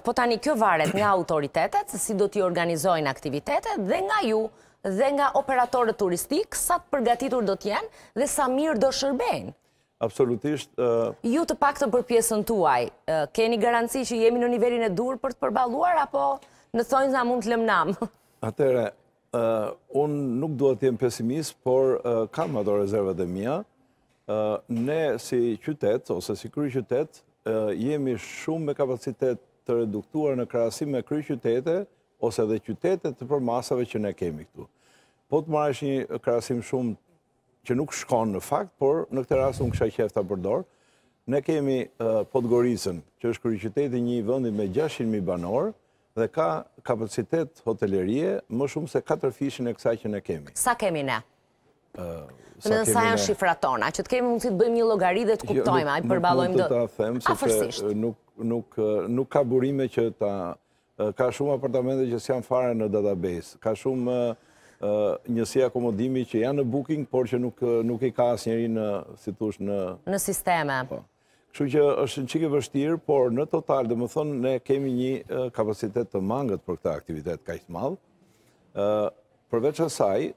Po tani kjo varet nga autoritetet, si do t'i organizojnë aktivitetet dhe nga ju dhe nga operatorët turistik, sa të përgatitur do t'jen dhe sa mirë do shërbejnë. Absolutisht. Ju të pak të përpjesën tuaj, keni garanci që jemi në nivelin e dur për të përbaluar, apo në thonjë nga mund të lëmnam? Atere, unë nuk duhet t'jem pesimist, por kam ato rezervet e mija. Ne si qytet, ose si kry qytet, jemi shumë me kapacitet të reduktuar në krasim me kry qytete, ose dhe qytete të përmasave që ne kemi këtu. Po të marrë është një krasim shumë që nuk shkon në fakt, por në këtë rrasë unë kësha qef të përdorë. Ne kemi Podgorizën, që është kry qytete një vëndit me 600.000 banorë, dhe ka kapacitet hotelerie më shumë se 4 fishin e kësa që ne kemi. Sa kemi ne? Në nësa janë shifra tona, që të kemi mundë të bëjmë një logari dhe të jo, kuptojme, a i përbalojmë dhe... Nuk mund të ta themë, se të nuk ka burime që ta... Ka shumë apartamente që s'jam fare në database, ka shumë njësi akomodimi që janë në booking, por që nuk i ka asë njëri në sitush në... Në sisteme. Po. Kështu që është në qike vështirë, por në total, dhe më thonë, ne kemi një kapacitet të mangët për këta aktivitet ka i thmalë. Përveç asaj,